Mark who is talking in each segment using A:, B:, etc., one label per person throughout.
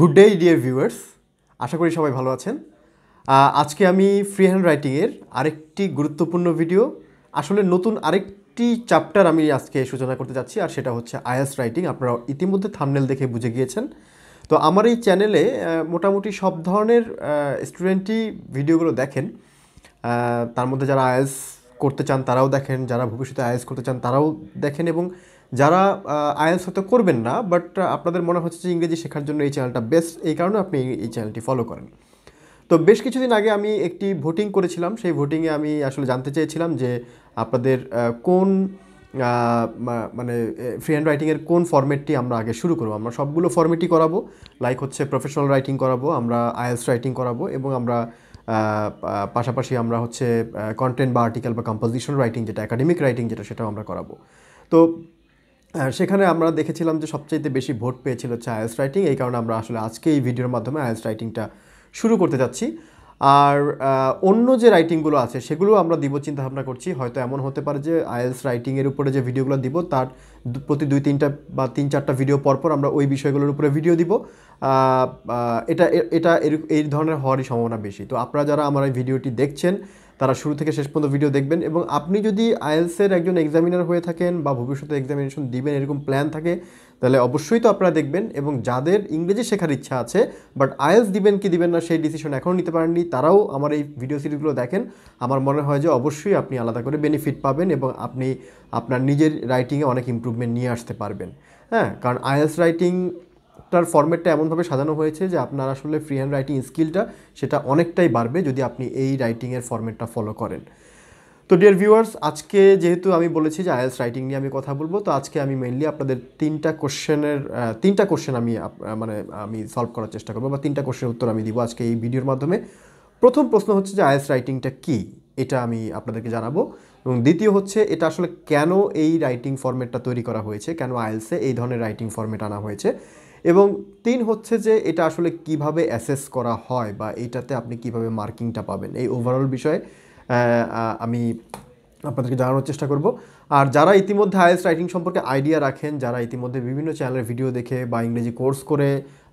A: good day dear viewers আশা করি সবাই ভালো আছেন আজকে আমি ফ্রি হ্যান্ড রাইটিংয়ের আরেকটি গুরুত্বপূর্ণ ভিডিও আসলে নতুন আরেকটি চ্যাপ্টার আমি আজকে সূচনা করতে যাচ্ছি আর সেটা হচ্ছে আয়াস রাইটিং আপনারা ইতিমধ্যে থামনেল দেখে বুঝে গিয়েছেন তো আমার এই চ্যানেলে মোটামুটি সব ধরনের স্টুডেন্টই ভিডিওগুলো দেখেন তার মধ্যে যারা আয়াস করতে চান তারাও দেখেন যারা ভবিষ্যতে আয়াস করতে চান তারাও দেখেন এবং যারা আয়েলস হয়তো করবেন না বাট আপনাদের মনে হচ্ছে যে ইংরেজি শেখার জন্য এই চ্যানেলটা বেস্ট এই কারণে আপনি এই চ্যানেলটি ফলো করেন তো বেশ কিছুদিন আগে আমি একটি ভোটিং করেছিলাম সেই ভোটিংয়ে আমি আসলে জানতে চেয়েছিলাম যে আপনাদের কোন মানে ফ্রি হ্যান্ড রাইটিংয়ের কোন ফর্মেটটি আমরা আগে শুরু করবো আমরা সবগুলো ফর্মেটই করাবো লাইক হচ্ছে প্রফেশনাল রাইটিং করাবো আমরা আয়েলস রাইটিং করাবো এবং আমরা পাশাপাশি আমরা হচ্ছে কন্টেন্ট বা আর্টিকেল বা কম্পোজিশন রাইটিং যেটা অ্যাকাডেমিক রাইটিং যেটা সেটাও আমরা করাবো তো সেখানে আমরা দেখেছিলাম যে সবচাইতে বেশি ভোট পেয়েছিল হচ্ছে আয়েলস রাইটিং এই কারণে আমরা আসলে আজকে এই ভিডিওর মাধ্যমে আয়েলস রাইটিংটা শুরু করতে যাচ্ছি আর অন্য যে রাইটিংগুলো আছে সেগুলো আমরা দিব চিন্তা ভাবনা করছি হয়তো এমন হতে পারে যে আয়েলস রাইটিংয়ের উপরে যে ভিডিওগুলো দিব তার প্রতি দুই তিনটা বা তিন চারটা ভিডিও পরপর আমরা ওই বিষয়গুলোর উপরে ভিডিও দিব এটা এটা এই ধরনের হওয়ারই সম্ভাবনা বেশি তো আপনারা যারা আমার এই ভিডিওটি দেখছেন তারা শুরু থেকে শেষ পর্যন্ত ভিডিও দেখবেন এবং আপনি যদি আইএলসের একজন এক্সামিনার হয়ে থাকেন বা ভবিষ্যতে এক্সামিনেশন দিবেন এরকম প্ল্যান থাকে তাহলে অবশ্যই তো আপনারা দেখবেন এবং যাদের ইংরেজি শেখার ইচ্ছা আছে বাট আইএলস দিবেন কি দিবেন না সেই ডিসিশন এখনও নিতে পারেননি তারাও আমার এই ভিডিও সিরিজগুলো দেখেন আমার মনে হয় যে অবশ্যই আপনি আলাদা করে বেনিফিট পাবেন এবং আপনি আপনার নিজের রাইটিংয়ে অনেক ইম্প্রুভমেন্ট নিয়ে আসতে পারবেন হ্যাঁ কারণ আইএলস রাইটিং তার ফর্মেটটা এমনভাবে সাজানো হয়েছে যে আপনার আসলে ফ্রি হ্যান্ড রাইটিং স্কিলটা সেটা অনেকটাই বাড়বে যদি আপনি এই রাইটিংয়ের ফর্মেটটা ফলো করেন তো ডিয়ার ভিউয়ার্স আজকে যেহেতু আমি বলেছি যে আয়েলস রাইটিং নিয়ে আমি কথা বলবো তো আজকে আমি মেনলি আপনাদের তিনটা কোশ্চেনের তিনটা কোশ্চেন আমি মানে আমি সলভ করার চেষ্টা করবো বা তিনটা কোশ্চেনের উত্তর আমি দিব আজকে এই ভিডিওর মাধ্যমে প্রথম প্রশ্ন হচ্ছে যে আয়েলস রাইটিংটা কী এটা আমি আপনাদেরকে জানাবো এবং দ্বিতীয় হচ্ছে এটা আসলে কেন এই রাইটিং ফর্মেটটা তৈরি করা হয়েছে কেন আয়েলসে এই ধরনের রাইটিং ফর্মেট আনা হয়েছে এবং তিন হচ্ছে যে এটা আসলে কিভাবে অ্যাসেস করা হয় বা এইটাতে আপনি কিভাবে মার্কিংটা পাবেন এই ওভারঅল বিষয়ে আমি আপনাদেরকে জানানোর চেষ্টা করব আর যারা ইতিমধ্যে আইএস রাইটিং সম্পর্কে আইডিয়া রাখেন যারা ইতিমধ্যে বিভিন্ন চ্যানেলের ভিডিও দেখে বা ইংরেজি কোর্স করে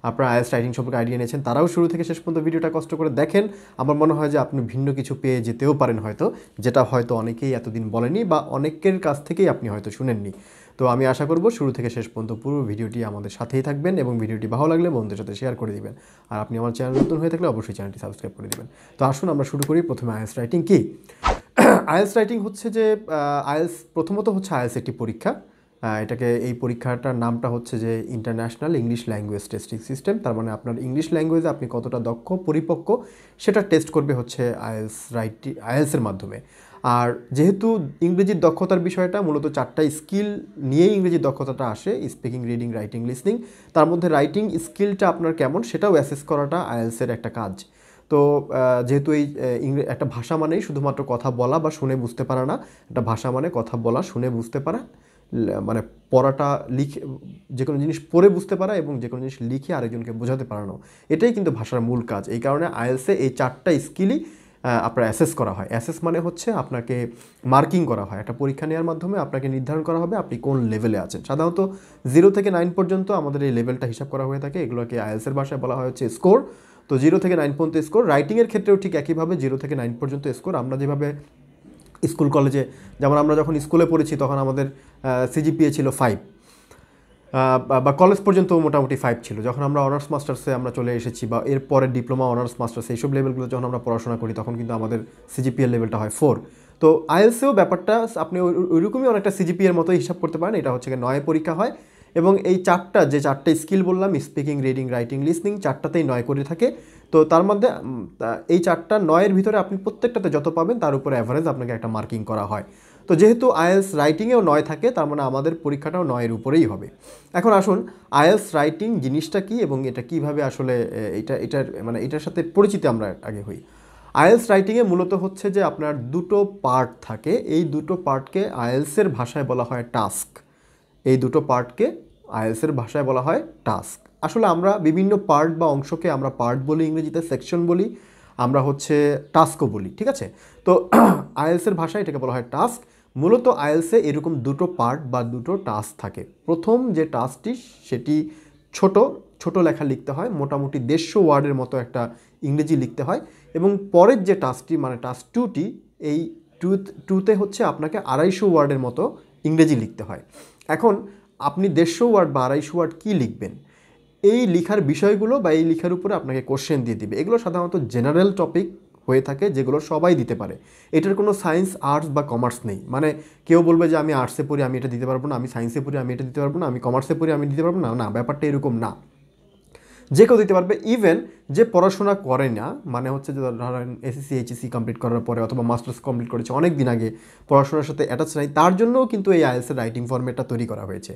A: আপনারা আইএস রাইটিং সম্পর্কে আইডিয়া নিয়েছেন তারাও শুরু থেকে শেষ পর্যন্ত ভিডিওটা কষ্ট করে দেখেন আমার মনে হয় যে আপনি ভিন্ন কিছু পেয়ে যেতেও পারেন হয়তো যেটা হয়তো অনেকেই এতদিন বলেনি বা অনেকের কাছ থেকেই আপনি হয়তো শুনেননি তো আমি আশা করব শুরু থেকে শেষ পর্যন্ত পুরো ভিডিওটি আমাদের সাথেই থাকবেন এবং ভিডিওটি ভালো লাগলে বন্ধুদের সাথে শেয়ার করে দিবেন আর আপনি আমার চ্যানেল নতুন হয়ে থাকলে অবশ্যই চ্যানেলটি সাবস্ক্রাইব করে দিবেন তো আসুন আমরা শুরু করি প্রথমে আইএস রাইটিং কি আইএলস রাইটিং হচ্ছে যে আইএলস প্রথমত হচ্ছে আইএলস একটি পরীক্ষা এটাকে এই পরীক্ষাটার নামটা হচ্ছে যে international English language testing system তার মানে আপনার ইংলিশ ল্যাঙ্গুয়েজে আপনি কতটা দক্ষ পরিপক্ক সেটা টেস্ট করবে হচ্ছে আইএলস রাইটি আইএলসের মাধ্যমে আর যেহেতু ইংরেজির দক্ষতার বিষয়টা মূলত চারটা স্কিল নিয়েই ইংরেজির দক্ষতাটা আসে স্পিকিং রিডিং রাইটিং লিসনিং তার মধ্যে রাইটিং স্কিলটা আপনার কেমন সেটাও অ্যাসেস করাটা আয়েলসের একটা কাজ তো যেহেতু এই একটা ভাষা মানেই শুধুমাত্র কথা বলা বা শুনে বুঝতে পারা না একটা ভাষা মানে কথা বলা শুনে বুঝতে পারা মানে পড়াটা লিখে যে কোনো জিনিস পড়ে বুঝতে পারা এবং যে কোনো জিনিস লিখে আরেকজনকে বোঝাতে পারানো এটাই কিন্তু ভাষার মূল কাজ এই কারণে আয়েলসে এই চারটা স্কিলই আপনার অ্যাসেস করা হয় অ্যাসেস মানে হচ্ছে আপনাকে মার্কিং করা হয় একটা পরীক্ষা নেওয়ার মাধ্যমে আপনাকে নির্ধারণ করা হবে আপনি কোন লেভেলে আছেন সাধারণত জিরো থেকে নাইন পর্যন্ত আমাদের এই লেভেলটা হিসাব করা হয়ে থাকে এগুলোকে আইএলসের ভাষায় বলা হয় হচ্ছে স্কোর তো জিরো থেকে নাইন পর্যন্ত স্কোর রাইটিংয়ের ক্ষেত্রেও ঠিক একইভাবে জিরো থেকে নাইন পর্যন্ত স্কোর আমরা যেভাবে স্কুল কলেজে যেমন আমরা যখন স্কুলে পড়েছি তখন আমাদের সিজিপিএ ছিল ফাইভ বা কলেজ পর্যন্ত মোটামুটি ফাইভ ছিল যখন আমরা অনার্স মাস্টার্সে আমরা চলে এসেছি বা এরপরে ডিপ্লোমা অনার্স মাস্টার্স এইসব লেভেলগুলো যখন আমরা পড়াশোনা করি তখন কিন্তু আমাদের সিজিপিএল লেভেলটা হয় ফোর তো আইএলসিও ব্যাপারটা আপনি ওই ওইরকমই অনেকটা সিজিপিএর মতো হিসাব করতে পারেন এটা হচ্ছে নয় পরীক্ষা হয় এবং এই চারটা যে চারটে স্কিল বললাম স্পিকিং রিডিং রাইটিং লিসনিং চারটাতেই নয় করে থাকে তো তার মধ্যে এই চারটা নয়ের ভিতরে আপনি প্রত্যেকটাতে যত পাবেন তার উপর অ্যাভারেজ আপনাকে একটা মার্কিং করা হয় তো যেহেতু আয়েলস রাইটিংয়েও নয় থাকে তার মানে আমাদের পরীক্ষাটাও নয়ের উপরেই হবে এখন আসুন আয়েলস রাইটিং জিনিসটা কি এবং এটা কিভাবে আসলে এটা এটার মানে এটার সাথে পরিচিত আমরা আগে হই আয়েলস রাইটিংয়ে মূলত হচ্ছে যে আপনার দুটো পার্ট থাকে এই দুটো পার্টকে আয়েলসের ভাষায় বলা হয় টাস্ক এই দুটো পার্টকে আয়েলসের ভাষায় বলা হয় টাস্ক আসলে আমরা বিভিন্ন পার্ট বা অংশকে আমরা পার্ট বলি ইংরেজিতে সেকশন বলি আমরা হচ্ছে টাস্কও বলি ঠিক আছে তো আয়েলসের ভাষায় এটাকে বলা হয় টাস্ক মূলত আইএলসে এরকম দুটো পার্ট বা দুটো টাস্ক থাকে প্রথম যে টাস্কটি সেটি ছোট ছোট লেখা লিখতে হয় মোটামুটি দেড়শো ওয়ার্ডের মতো একটা ইংরেজি লিখতে হয় এবং পরের যে টাস্কটি মানে টাস্ক টুটি এই টু টুতে হচ্ছে আপনাকে আড়াইশো ওয়ার্ডের মতো ইংরেজি লিখতে হয় এখন আপনি দেড়শো ওয়ার্ড বা আড়াইশো ওয়ার্ড কী লিখবেন এই লিখার বিষয়গুলো বা এই লিখার উপরে আপনাকে কোশ্চেন দিয়ে দিবে এগুলো সাধারণত জেনারেল টপিক হয়ে থাকে যেগুলো সবাই দিতে পারে এটার কোনো সায়েন্স আর্টস বা কমার্স নেই মানে কেউ বলবে যে আমি আর্টসে পড়ি আমি এটা দিতে পারবো না আমি সায়েন্সে পড়ি আমি এটা দিতে পারবো না আমি কমার্সে পড়ি আমি দিতে পারবো না না ব্যাপারটা এরকম না যে কেউ দিতে পারবে ইভেন যে পড়াশোনা করে না মানে হচ্ছে যে ধরেন এসএসসি এইচএসসি কমপ্লিট করার পরে অথবা মাস্টার্স কমপ্লিট করেছে অনেক দিন আগে পড়াশোনার সাথে অ্যাটাচ নাই তার জন্যও কিন্তু এই আইএলসের রাইটিং ফর্মেটটা তৈরি করা হয়েছে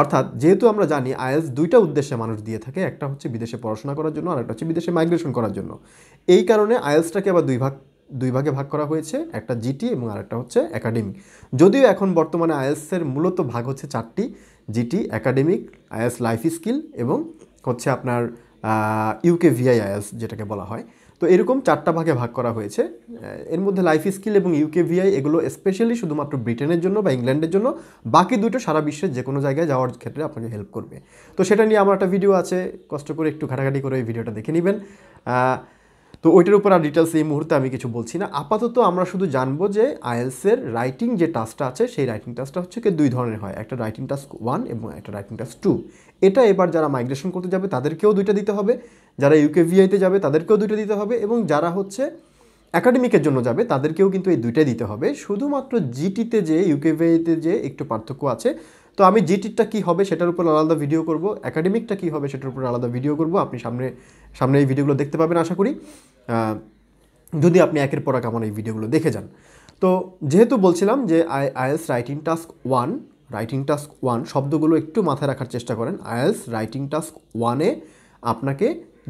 A: অর্থাৎ যেহেতু আমরা জানি আইএলস দুইটা উদ্দেশ্যে মানুষ দিয়ে থাকে একটা হচ্ছে বিদেশে পড়াশোনা করার জন্য আর একটা হচ্ছে বিদেশে মাইগ্রেশন করার জন্য এই কারণে আইএলসটাকে আবার দুই ভাগ দুই ভাগে ভাগ করা হয়েছে একটা জিটি এবং আরেকটা হচ্ছে একাডেমিক যদিও এখন বর্তমানে আইএলসের মূলত ভাগ হচ্ছে চারটি GT academic IELTS life skill এবং হচ্ছে আপনার ইউকে ভিআই আইএলস যেটাকে বলা হয় তো এরকম চারটা ভাগে ভাগ করা হয়েছে এর মধ্যে লাইফ স্কিল এবং ইউকে ভিআই এগুলো স্পেশালি শুধুমাত্র ব্রিটেনের জন্য বা ইংল্যান্ডের জন্য বাকি দুটো সারা বিশ্বের যে কোনো জায়গায় যাওয়ার ক্ষেত্রে আপনাকে হেল্প করবে তো সেটা নিয়ে আমার একটা ভিডিও আছে কষ্ট করে একটু ঘাটাঘাটি করে ওই ভিডিওটা দেখে নেবেন তো ওইটার উপর আর ডিটেলস এই মুহূর্তে আমি কিছু বলছি না আপাতত আমরা শুধু জানবো যে আইএলসের রাইটিং যে টাস্কটা আছে সেই রাইটিং টাস্কটা হচ্ছে কি দুই ধরনের হয় একটা রাইটিং টাস্ক ওয়ান এবং একটা রাইটিং টাস্ক টু এটা এবার যারা মাইগ্রেশন করতে যাবে তাদেরকেও দুইটা দিতে হবে যারা ইউকে ভিআইতে যাবে তাদেরকেও দুইটা দিতে হবে এবং যারা হচ্ছে অ্যাকাডেমিকের জন্য যাবে তাদেরকেও কিন্তু এই দুইটাই দিতে হবে শুধুমাত্র জিটিতে যে ইউকে ভিআইতে যে একটু পার্থক্য আছে তো আমি জিটিটা কী হবে সেটার উপর আলাদা ভিডিও করব অ্যাকাডেমিকটা কী হবে সেটার উপর আলাদা ভিডিও করব আপনি সামনে সামনে এই ভিডিওগুলো দেখতে পাবেন আশা করি যদি আপনি একের পর এক আমার এই ভিডিওগুলো দেখে যান তো যেহেতু বলছিলাম যে I IELTS writing task one writing task one শব্দগুলো একটু মাথায় রাখার চেষ্টা করেন আইএলস রাইটিং টাস্ক ওয়ানে আপনাকে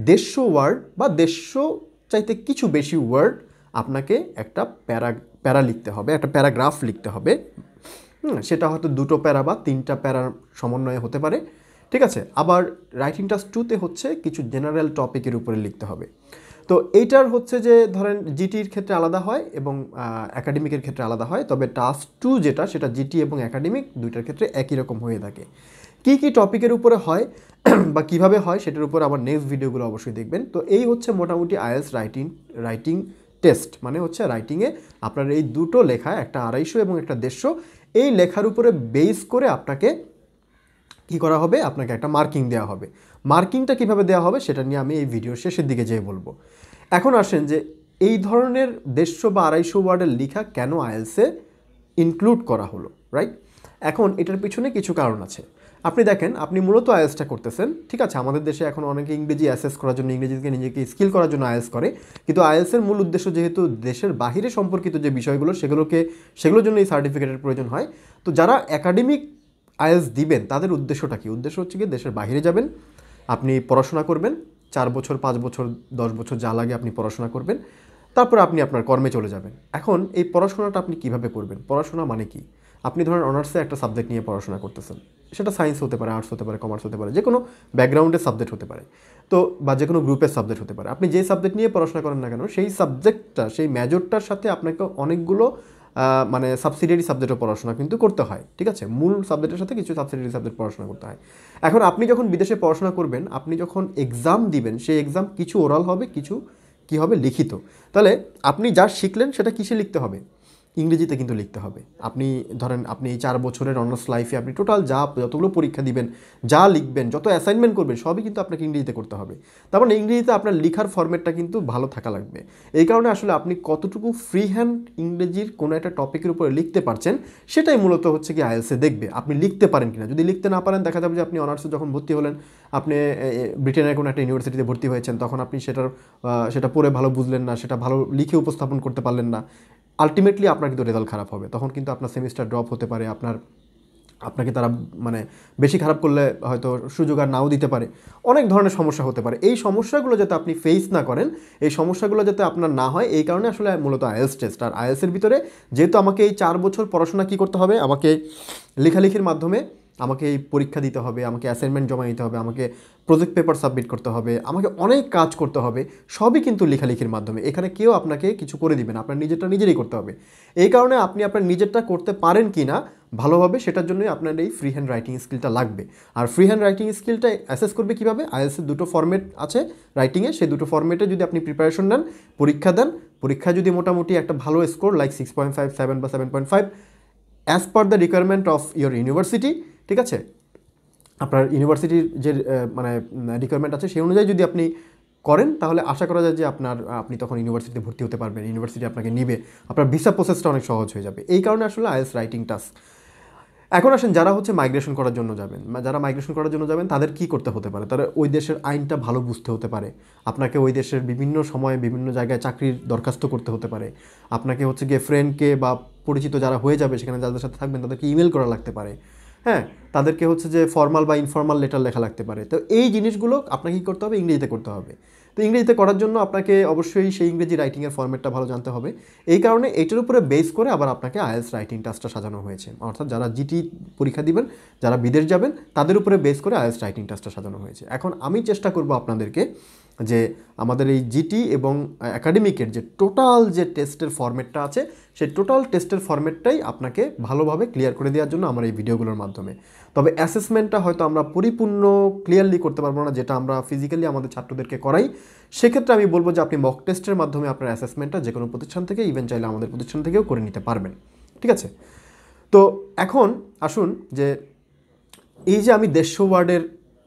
A: দেড়শো ওয়ার্ড বা দেড়শো চাইতে কিছু বেশি ওয়ার্ড আপনাকে একটা প্যারা প্যারা লিখতে হবে একটা প্যারাগ্রাফ লিখতে হবে সেটা হয়তো দুটো প্যারা বা তিনটা প্যারার সমন্বয়ে হতে পারে ঠিক আছে আবার রাইটিং টাস্ক টুতে হচ্ছে কিছু জেনারেল টপিকের উপরে লিখতে হবে তো এইটার হচ্ছে যে ধরেন জিটির ক্ষেত্রে আলাদা হয় এবং অ্যাকাডেমিকের ক্ষেত্রে আলাদা হয় তবে টাস্ক টু যেটা সেটা জিটি এবং অ্যাকাডেমিক দুইটার ক্ষেত্রে একই রকম হয়ে থাকে কি কি টপিকের উপরে হয় বা কিভাবে হয় সেটার উপর আমার নেক্সট ভিডিওগুলো অবশ্যই দেখবেন তো এই হচ্ছে মোটামুটি আইএলস রাইটিং রাইটিং টেস্ট মানে হচ্ছে রাইটিংয়ে আপনার এই দুটো লেখা একটা আড়াইশো এবং একটা দেড়শো এই লেখার উপরে বেস করে আপনাকে কি করা হবে আপনাকে একটা মার্কিং দেওয়া হবে মার্কিংটা কিভাবে দেওয়া হবে সেটা নিয়ে আমি এই ভিডিওর শেষের দিকে যেয়ে বলবো এখন আসেন যে এই ধরনের দেড়শো বা আড়াইশো ওয়ার্ডের লেখা কেন আইএলসে ইনক্লুড করা হলো রাইট এখন এটার পিছনে কিছু কারণ আছে আপনি দেখেন আপনি মূলত আয়েসটা করতেছেন ঠিক আছে আমাদের দেশে এখন অনেকে ইংরেজি অ্যাসেস করার জন্য ইংরেজিকে নিজেকে স্কিল করার জন্য আয়েস করে কিন্তু আয়েসের মূল উদ্দেশ্য যেহেতু দেশের বাহিরে সম্পর্কিত যে বিষয়গুলো সেগুলোকে সেগুলোর জন্য এই সার্টিফিকেটের প্রয়োজন হয় তো যারা একাডেমিক আয়েস দিবেন তাদের উদ্দেশ্যটা কি উদ্দেশ্য হচ্ছে কি দেশের বাহিরে যাবেন আপনি পড়াশোনা করবেন চার বছর পাঁচ বছর দশ বছর যা লাগে আপনি পড়াশোনা করবেন তারপর আপনি আপনার কর্মে চলে যাবেন এখন এই পড়াশোনাটা আপনি কিভাবে করবেন পড়াশোনা মানে কি আপনি ধরেন অনার্সে একটা সাবজেক্ট নিয়ে পড়াশোনা করতেছেন সেটা সায়েন্স হতে পারে আর্টস হতে পারে কমার্স হতে পারে যে কোনো ব্যাকগ্রাউন্ডের সাবজেক্ট হতে পারে তো বা যে কোনো গ্রুপের সাবজেক্ট হতে পারে আপনি যে সাবজেক্ট নিয়ে পড়াশোনা করেন না কেন সেই সাবজেক্টটা সেই মেজরটার সাথে আপনাকে অনেকগুলো মানে সাবসিডিয়ারি সাবজেক্টও পড়াশোনা কিন্তু করতে হয় ঠিক আছে মূল সাবজেক্টের সাথে কিছু সাবসিডিয়ারি সাবজেক্ট পড়াশোনা করতে হয় এখন আপনি যখন বিদেশে পড়াশোনা করবেন আপনি যখন এক্সাম দিবেন সেই এক্সাম কিছু ওরাল হবে কিছু কি হবে লিখিত তাহলে আপনি যা শিখলেন সেটা কিসে লিখতে হবে ইংরেজিতে কিন্তু লিখতে হবে আপনি ধরেন আপনি এই চার বছরের অনার্স লাইফে আপনি টোটাল যা যতগুলো পরীক্ষা দিবেন যা লিখবেন যত অ্যাসাইনমেন্ট করবেন সবই কিন্তু আপনাকে ইংরেজিতে করতে হবে তার মানে ইংরেজিতে আপনার লিখার ফর্মেটটা কিন্তু ভালো থাকা লাগবে এই কারণে আসলে আপনি কতটুকু ফ্রি হ্যান্ড ইংরেজির কোনো একটা টপিকের উপরে লিখতে পারছেন সেটাই মূলত হচ্ছে কি আইএলসে দেখবে আপনি লিখতে পারেন কিনা যদি লিখতে না পারেন দেখা যাবে যে আপনি অনার্সে যখন ভর্তি হলেন আপনি ব্রিটেনের কোনো একটা ইউনিভার্সিটিতে ভর্তি হয়েছেন তখন আপনি সেটার সেটা পড়ে ভালো বুঝলেন না সেটা ভালো লিখে উপস্থাপন করতে পারলেন না আলটিমেটলি আপনার কিন্তু রেজাল্ট খারাপ হবে তখন কিন্তু আপনার সেমিস্টার ড্রপ হতে পারে আপনার আপনাকে তারা মানে বেশি খারাপ করলে হয়তো সুযোগ আর নাও দিতে পারে অনেক ধরনের সমস্যা হতে পারে এই সমস্যাগুলো যাতে আপনি ফেস না করেন এই সমস্যাগুলো যাতে আপনার না হয় এই কারণে আসলে মূলত আইএলস টেস্ট আর আইএলসের ভিতরে যেহেতু আমাকে এই চার বছর পড়াশোনা কী করতে হবে আমাকে লেখালেখির মাধ্যমে আমাকে এই পরীক্ষা দিতে হবে আমাকে অ্যাসাইনমেন্ট জমা দিতে হবে আমাকে প্রজেক্ট পেপার সাবমিট করতে হবে আমাকে অনেক কাজ করতে হবে সবই কিন্তু লেখালেখির মাধ্যমে এখানে কেউ আপনাকে কিছু করে দিবেন আপনার নিজেরটা নিজেরই করতে হবে এই কারণে আপনি আপনার নিজেরটা করতে পারেন কি না ভালোভাবে সেটার জন্যই আপনার এই ফ্রি হ্যান্ড রাইটিং স্কিলটা লাগবে আর ফ্রি হ্যান্ড রাইটিং স্কিলটা অ্যাসেস করবে কীভাবে আইএসের দুটো ফর্মেট আছে রাইটিংয়ে সেই দুটো ফর্মেটে যদি আপনি প্রিপারেশন নেন পরীক্ষা দেন পরীক্ষা যদি মোটামুটি একটা ভালো score like six point five seven বা seven point five as per the requirement of your university ঠিক আছে আপনার ইউনিভার্সিটির যে মানে রিকোয়ারমেন্ট আছে সেই অনুযায়ী যদি আপনি করেন তাহলে আশা করা যায় যে আপনার আপনি তখন ইউনিভার্সিটিতে ভর্তি হতে পারবেন ইউনিভার্সিটি আপনাকে নিবে আপনার ভিসা প্রসেসটা অনেক সহজ হয়ে যাবে এই কারণে আসলে আইএস রাইটিং টাস্ক এখন আসেন যারা হচ্ছে মাইগ্রেশন করার জন্য যাবেন যারা মাইগ্রেশন করার জন্য যাবেন তাদের কি করতে হতে পারে তারা ওই দেশের আইনটা ভালো বুঝতে হতে পারে আপনাকে ওই দেশের বিভিন্ন সময়ে বিভিন্ন জায়গায় চাকরির দরখাস্ত করতে হতে পারে আপনাকে হচ্ছে গিয়ে ফ্রেন্ডকে বা পরিচিত যারা হয়ে যাবে সেখানে যাদের সাথে থাকবেন তাদেরকে ইমেল করা লাগতে পারে হ্যাঁ তাদেরকে হচ্ছে যে ফর্মাল বা ইনফর্মাল লেটার লেখা লাগতে পারে তো এই জিনিসগুলো আপনাকে কী করতে হবে ইংরেজিতে করতে হবে তো ইংরেজিতে করার জন্য আপনাকে অবশ্যই সেই ইংরেজি রাইটিংয়ের ফর্মেটটা ভালো জানতে হবে এই কারণে এটার উপরে বেস করে আবার আপনাকে আয়েলস রাইটিং টাস্কটা সাজানো হয়েছে অর্থাৎ যারা জিটি পরীক্ষা দিবেন যারা বিদেশ যাবেন তাদের উপরে বেস করে আয়েলস রাইটিং টাস্কটা সাজানো হয়েছে এখন আমি চেষ্টা করব আপনাদেরকে যে আমাদের এই জিটি এবং অ্যাকাডেমিকের যে টোটাল যে টেস্টের ফর্মেটটা আছে সেই টোটাল টেস্টের ফর্মেটটাই আপনাকে ভালোভাবে ক্লিয়ার করে দেওয়ার জন্য আমার এই ভিডিওগুলোর মাধ্যমে তবে অ্যাসেসমেন্টটা হয়তো আমরা পরিপূর্ণ ক্লিয়ারলি করতে পারবো না যেটা আমরা ফিজিক্যালি আমাদের ছাত্রদেরকে করাই সেক্ষেত্রে আমি বলবো যে আপনি মক টেস্টের মাধ্যমে আপনার অ্যাসেসমেন্টটা যে কোনো প্রতিষ্ঠান থেকে ইভেন চাইলে আমাদের প্রতিষ্ঠান থেকেও করে নিতে পারবেন ঠিক আছে তো এখন আসুন যে এই যে আমি দেড়শো ওয়ার্ডের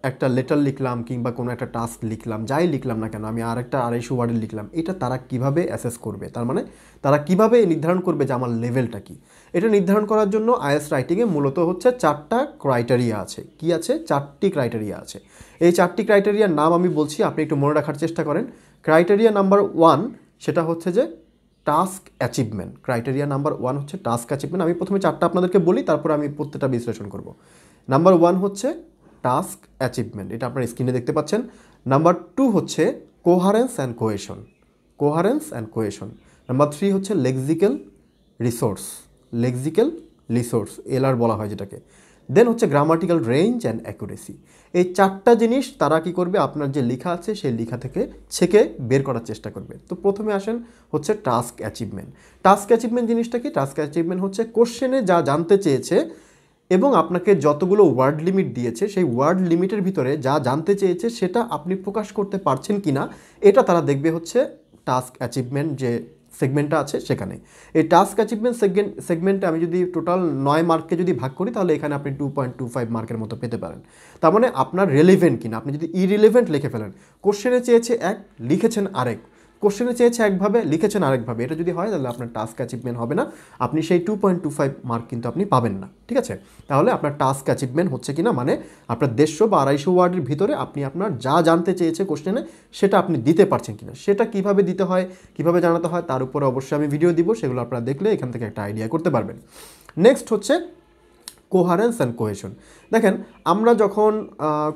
A: একটা লেটার লিখলাম কিংবা কোনো একটা টাস্ক লিখলাম যাই লিখলাম না কেন আমি আর একটা আড়াইশো ওয়ার্ডে লিখলাম এটা তারা কিভাবে অ্যাসেস করবে তার মানে তারা কিভাবে নির্ধারণ করবে যে আমার লেভেলটা কী এটা নির্ধারণ করার জন্য আইএস রাইটিংয়ে মূলত হচ্ছে চারটা ক্রাইটেরিয়া আছে কি আছে চারটি ক্রাইটেরিয়া আছে এই চারটি ক্রাইটেরিয়ার নাম আমি বলছি আপনি একটু মনে রাখার চেষ্টা করেন ক্রাইটেরিয়া নাম্বার ওয়ান সেটা হচ্ছে যে task achievement criteria number one হচ্ছে টাস্ক অ্যাচিভমেন্ট আমি প্রথমে চারটা আপনাদেরকে বলি তারপর আমি প্রত্যেকটা বিশ্লেষণ করব নাম্বার ওয়ান হচ্ছে টাস্ক অ্যাচিভমেন্ট এটা আপনার স্ক্রিনে দেখতে পাচ্ছেন নাম্বার টু হচ্ছে coherence and cohesion coherence and cohesion number three হচ্ছে lexical resource lexical resource LR বলা হয় যেটাকে দেন হচ্ছে গ্রামাটিক্যাল রেঞ্জ অ্যান্ড অ্যাকুরেসি এই চারটা জিনিস তারা কি করবে আপনার যে লেখা আছে সেই লেখা থেকে ছেকে বের করার চেষ্টা করবে তো প্রথমে আসেন হচ্ছে টাস্ক অ্যাচিভমেন্ট টাস্ক অ্যাচিভমেন্ট জিনিসটা কি টাস্ক অ্যাচিভমেন্ট হচ্ছে কোশ্চেনে যা জানতে চেয়েছে এবং আপনাকে যতগুলো ওয়ার্ড লিমিট দিয়েছে সেই ওয়ার্ড লিমিটের ভিতরে যা জানতে চেয়েছে সেটা আপনি প্রকাশ করতে পারছেন কি না এটা তারা দেখবে হচ্ছে টাস্ক অ্যাচিভমেন্ট যে সেগমেন্টটা আছে সেখানে এই টাস্ক অ্যাচিভমেন্ট সেগমেন্ট সেগমেন্টে আমি যদি টোটাল নয় মার্ককে যদি ভাগ করি তাহলে এখানে আপনি টু পয়েন্ট টু ফাইভ মার্কের মতো পেতে পারেন তার মানে আপনার রেলিভেন্ট কিনা আপনি যদি ইরিলেভেন্ট লিখে ফেলেন কোশ্চেনে চেয়েছে এক লিখেছেন আরেক কোশ্চেনে চেয়েছে একভাবে লিখেছেন আরেকভাবে এটা যদি হয় তাহলে আপনার টাস্ক অ্যাচিভমেন্ট হবে না আপনি সেই two point two five mark কিন্তু আপনি পাবেন না ঠিক আছে তাহলে আপনার টাস্ক অ্যাচিভমেন্ট হচ্ছে কি না মানে আপনার দেড়শো বা আড়াইশো ওয়ার্ডের ভিতরে আপনি আপনার যা জানতে চেয়েছে কোশ্চেনে সেটা আপনি দিতে পারছেন কিনা সেটা কিভাবে দিতে হয় কিভাবে জানাতে হয় তার উপরে অবশ্যই আমি ভিডিও দিব সেগুলো আপনারা দেখলে এখান থেকে একটা আইডিয়া করতে পারবেন নেক্সট হচ্ছে কোহারেন্স অ্যান্ড কোহেশন দেখেন আমরা যখন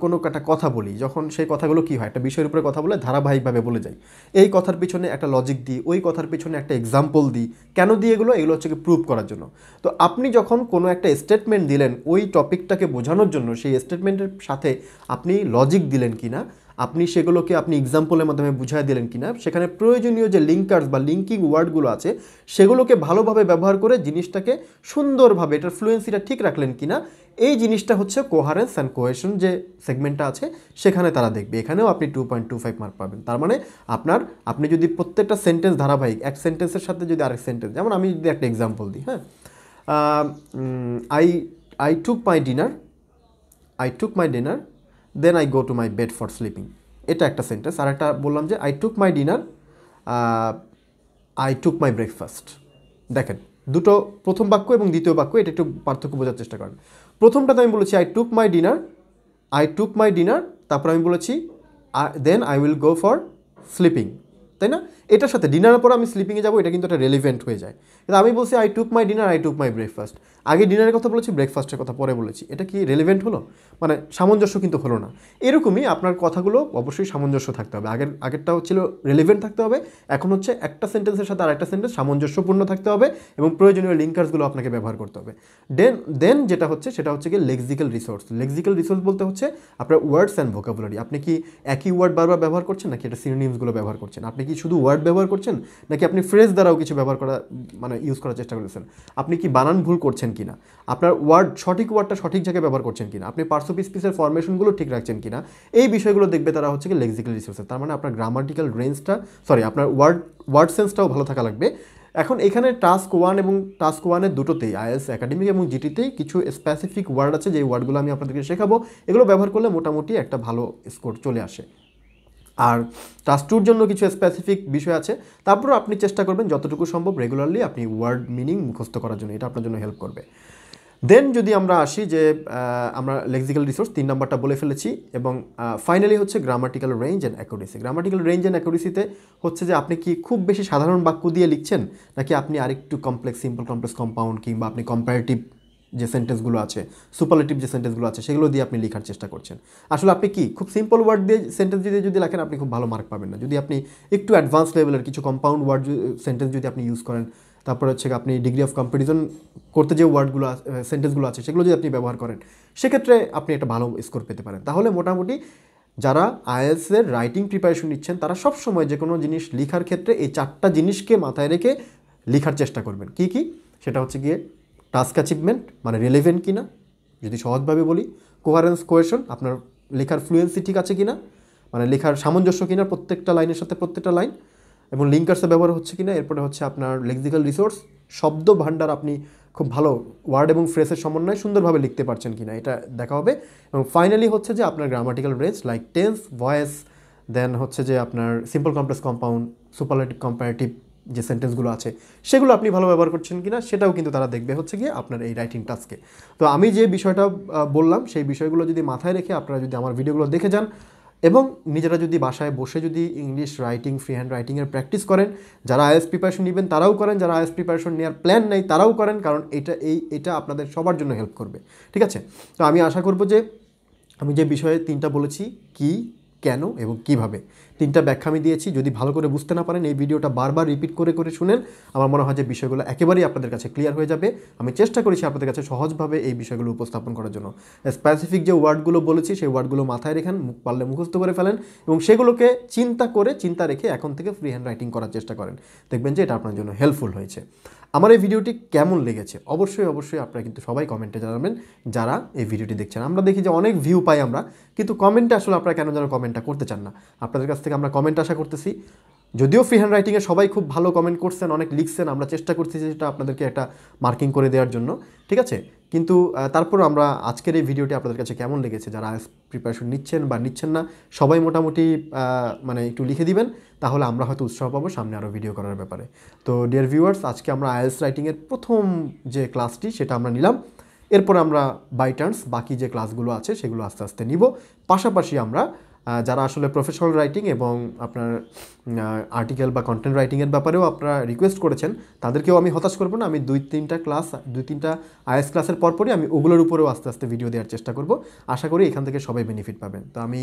A: কোনো একটা কথা বলি যখন সেই কথাগুলো কী হয় একটা বিষয়ের উপরে কথা বলে ধারাবাহিকভাবে বলে যাই এই কথার পিছনে একটা লজিক দিই ওই কথার পিছনে একটা এক্সাম্পল দিই কেন দিয়ে এগুলো এগুলো হচ্ছে প্রুভ করার জন্য তো আপনি যখন কোনো একটা স্টেটমেন্ট দিলেন ওই টপিকটাকে বোঝানোর জন্য সেই স্টেটমেন্টের সাথে আপনি লজিক দিলেন কি না আপনি সেগুলোকে আপনি এক্সাম্পলের মাধ্যমে বুঝাই দিলেন কিনা সেখানে প্রয়োজনীয় যে লিঙ্কার্স বা লিঙ্কিং ওয়ার্ডগুলো আছে সেগুলোকে ভালোভাবে ব্যবহার করে জিনিসটাকে সুন্দরভাবে এটার ফ্লুয়েন্সিটা ঠিক রাখলেন কিনা এই জিনিসটা হচ্ছে কোহারেন্স অ্যান্ড কোহেশন যে সেগমেন্টটা আছে সেখানে তারা দেখবে এখানেও আপনি two point two five mark পাবেন তার মানে আপনার আপনি যদি প্রত্যেকটা সেন্টেন্স ধারাবাহিক এক সেন্টেন্সের সাথে যদি আরেক সেন্টেন্স যেমন আমি যদি একটা এক্সাম্পল দিই হ্যাঁ I I took my dinner I took my dinner then I go to my bed for sleeping এটা একটা সেন্টেন্স আর একটা বললাম যে I took my dinner I took my breakfast দেখেন দুটো প্রথম বাক্য এবং দ্বিতীয় বাক্য এটা একটু পার্থক্য বোঝার চেষ্টা করেন প্রথমটাতে আমি বলেছি I took my dinner I took my dinner তারপর আমি বলেছি then I will go for sleeping তাই না এটার সাথে ডিনারের পর আমি স্লিপিংয়ে যাবো এটা কিন্তু একটা রেলিভেন্ট হয়ে যায় কিন্তু আমি বলছি I took my dinner I took my breakfast আগে ডিনারের কথা বলেছি ব্রেকফাস্টের কথা পরে বলেছি এটা কি রেলিভেন্ট হলো মানে সামঞ্জস্য কিন্তু হলো না এরকমই আপনার কথাগুলো অবশ্যই সামঞ্জস্য থাকতে হবে আগের আগেরটাও ছিল রেলিভেন্ট থাকতে হবে এখন হচ্ছে একটা সেন্টেন্সের সাথে আর একটা সেন্টেন্স সামঞ্জস্যপূর্ণ থাকতে হবে এবং প্রয়োজনীয় লিঙ্কার্সগুলো আপনাকে ব্যবহার করতে হবে দেন দেন যেটা হচ্ছে সেটা হচ্ছে কি লেক্সিক্যাল রিসোর্স লেক্সিক্যাল রিসোর্স বলতে হচ্ছে আপনার ওয়ার্ডস অ্যান্ড ভোকাবুলারি আপনি কি একই ওয়ার্ড বারবার ব্যবহার করছেন নাকি এটা সিনোনিমসগুলো ব্যবহার করছেন আপনি কি শুধু ওয়ার্ড ব্যবহার করছেন নাকি আপনি ফ্রেজ দ্বারাও কিছু ব্যবহার করা মানে ইউজ করার চেষ্টা করেছেন আপনি কি বানান ভুল করছেন কি না আপনার ওয়ার্ড সঠিক ওয়ার্ডটা সঠিক জায়গায় ব্যবহার করছেন কিনা আপনি পার্সো পিস পিসের ফরমেশনগুলো ঠিক রাখছেন কিনা এই বিষয়গুলো দেখবে তারা হচ্ছে কি লেক্সিক্যাল রিসোর্সেস তার মানে আপনার গ্রামাটিক্যাল রেঞ্জটা সরি আপনার ওয়ার্ড ওয়ার্ড সেন্সটাও ভালো থাকা লাগবে এখন এখানে টাস্ক ওয়ান এবং টাস্ক ওয়ানের দুটোতেই আইএস একাডেমিক এবং জিটিতেই কিছু স্পেসিফিক ওয়ার্ড আছে যে ওয়ার্ডগুলো আমি আপনাদেরকে শেখাবো এগুলো ব্যবহার করলে মোটামুটি একটা ভালো স্কোর চলে আসে আর ক্লাস টুর জন্য কিছু স্পেসিফিক বিষয় আছে তারপর আপনি চেষ্টা করবেন যতটুকু সম্ভব রেগুলারলি আপনি ওয়ার্ড মিনিং মুখস্থ করার জন্য এটা আপনার জন্য হেল্প করবে দেন যদি আমরা আসি যে আমরা লেক্সিক্যাল রিসোর্স তিন নাম্বারটা বলে ফেলেছি এবং ফাইনালি হচ্ছে grammatical range and accuracy grammatical range and অ্যাকুরেসিতে হচ্ছে যে আপনি কি খুব বেশি সাধারণ বাক্য দিয়ে লিখছেন নাকি আপনি আরেকটু কমপ্লেক্স সিম্পল কমপ্লেক্স কম্পাউন্ড কিংবা আপনি কম্পারেটিভ যে সেন্টেন্সগুলো আছে সুপারলেটিভ যে সেন্টেন্সগুলো আছে সেগুলো দিয়ে আপনি লেখার চেষ্টা করছেন আসলে আপনি কি খুব সিম্পল ওয়ার্ড দিয়ে সেন্টেন্স দিয়ে যদি লেখেন আপনি খুব ভালো মার্ক পাবেন না যদি আপনি একটু অ্যাডভান্স লেভেলের কিছু কম্পাউন্ড ওয়ার্ড সেন্টেন্স যদি আপনি ইউজ করেন তারপর হচ্ছে আপনি ডিগ্রি অফ কম্পিটিশন করতে যে ওয়ার্ডগুলো সেন্টেন্সগুলো আছে সেগুলো যদি আপনি ব্যবহার করেন সেক্ষেত্রে আপনি একটা ভালো স্কোর পেতে পারেন তাহলে মোটামুটি যারা আইএলসের রাইটিং প্রিপারেশন নিচ্ছেন তারা সব সময় যে কোনো জিনিস লেখার ক্ষেত্রে এই চারটা জিনিসকে মাথায় রেখে লেখার চেষ্টা করবেন কি কি সেটা হচ্ছে গিয়ে টাস্ক অ্যাচিভমেন্ট মানে রেলেভেন্ট কিনা যদি সহজভাবে বলি কোহারেন্স কোয়েশন আপনার লেখার ফ্লুয়েন্সি ঠিক আছে কিনা মানে লেখার সামঞ্জস্য কিনা প্রত্যেকটা লাইনের সাথে প্রত্যেকটা লাইন এবং লিঙ্কার্সের ব্যবহার হচ্ছে কিনা এরপরে হচ্ছে আপনার লেক্সিক্যাল রিসোর্স শব্দ ভাণ্ডার আপনি খুব ভালো ওয়ার্ড এবং ফ্রেসের সমন্বয়ে সুন্দরভাবে লিখতে পারছেন কিনা এটা দেখা হবে এবং ফাইনালি হচ্ছে যে আপনার grammatical range like tense voice then হচ্ছে যে আপনার simple complex compound superlative comparative যে সেন্টেন্সগুলো আছে সেগুলো আপনি ভালো ব্যবহার করছেন কিনা সেটাও কিন্তু তারা দেখবে হচ্ছে গিয়ে আপনার এই রাইটিং টাস্কে তো আমি যে বিষয়টা বললাম সেই বিষয়গুলো যদি মাথায় রেখে আপনারা যদি আমার ভিডিওগুলো দেখে যান এবং নিজেরা যদি বাসায় বসে যদি ইংলিশ রাইটিং ফ্রি হ্যান্ড রাইটিংয়ের প্র্যাকটিস করেন যারা আইএস প্রিপারেশন নেবেন তারাও করেন যারা আইএস প্রিপারেশন নেওয়ার প্ল্যান নেই তারাও করেন কারণ এটা এই এটা আপনাদের সবার জন্য হেল্প করবে ঠিক আছে তো আমি আশা করব যে আমি যে বিষয়ে তিনটা বলেছি কি কেন এবং কিভাবে তিনটা ব্যাখ্যা আমি দিয়েছি যদি ভালো করে বুঝতে না পারেন এই ভিডিওটা বারবার রিপিট করে করে শুনেন আমার মনে হয় যে বিষয়গুলো একেবারেই আপনাদের কাছে ক্লিয়ার হয়ে যাবে আমি চেষ্টা করেছি আপনাদের কাছে সহজভাবে এই বিষয়গুলো উপস্থাপন করার জন্য স্পেসিফিক যে ওয়ার্ডগুলো বলেছি সেই ওয়ার্ডগুলো মাথায় রেখেন মুখ পারলে মুখস্থ করে ফেলেন এবং সেগুলোকে চিন্তা করে চিন্তা রেখে এখন থেকে ফ্রি হ্যান্ড রাইটিং করার চেষ্টা করেন দেখবেন যে এটা আপনার জন্য হেল্পফুল হয়েছে আমার এই ভিডিওটি কেমন লেগেছে অবশ্যই অবশ্যই আপনারা কিন্তু সবাই কমেন্টে জানাবেন যারা এই ভিডিওটি দেখছেন আমরা দেখি যে অনেক ভিউ পাই আমরা কিন্তু কমেন্টে আসলে আপনারা কেন যেন কমেন্টটা করতে চান না আপনাদের কাছ থেকে আমরা কমেন্ট আশা করতেছি যদিও ফ্রি হ্যান্ড রাইটিংয়ে সবাই খুব ভালো কমেন্ট করছেন অনেক লিখছেন আমরা চেষ্টা করছি সেটা আপনাদেরকে একটা মার্কিং করে দেওয়ার জন্য ঠিক আছে কিন্তু তারপর আমরা আজকের এই ভিডিওটি আপনাদের কাছে কেমন লেগেছে যারা আইএস প্রিপারেশন নিচ্ছেন বা নিচ্ছেন না সবাই মোটামুটি মানে একটু লিখে দিবেন তাহলে আমরা হয়তো উৎসাহ পাবো সামনে আরও ভিডিও করার ব্যাপারে তো ডিয়ার ভিউয়ার্স আজকে আমরা আইএস রাইটিংয়ের প্রথম যে ক্লাসটি সেটা আমরা নিলাম এরপর আমরা বাই টার্নস বাকি যে ক্লাসগুলো আছে সেগুলো আস্তে আস্তে নিব পাশাপাশি আমরা যারা আসলে প্রফেশনাল রাইটিং এবং আপনার আর্টিকেল বা কন্টেন্ট রাইটিংয়ের ব্যাপারেও আপনারা রিকোয়েস্ট করেছেন তাদেরকেও আমি হতাশ করবো না আমি দুই তিনটা ক্লাস দুই তিনটা আইএস ক্লাসের পরপরই আমি ওগুলোর উপরেও আস্তে আস্তে ভিডিও দেওয়ার চেষ্টা করব আশা করি এখান থেকে সবাই বেনিফিট পাবেন তো আমি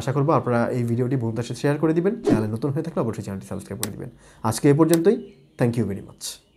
A: আশা করবো আপনারা এই ভিডিওটি বন্ধুদের সাথে শেয়ার করে দিবেন চ্যানেল নতুন হয়ে থাকলে অবশ্যই চ্যানেলটি সাবস্ক্রাইব করে দেবেন আজকে এ পর্যন্তই থ্যাংক ইউ ভেরি মাচ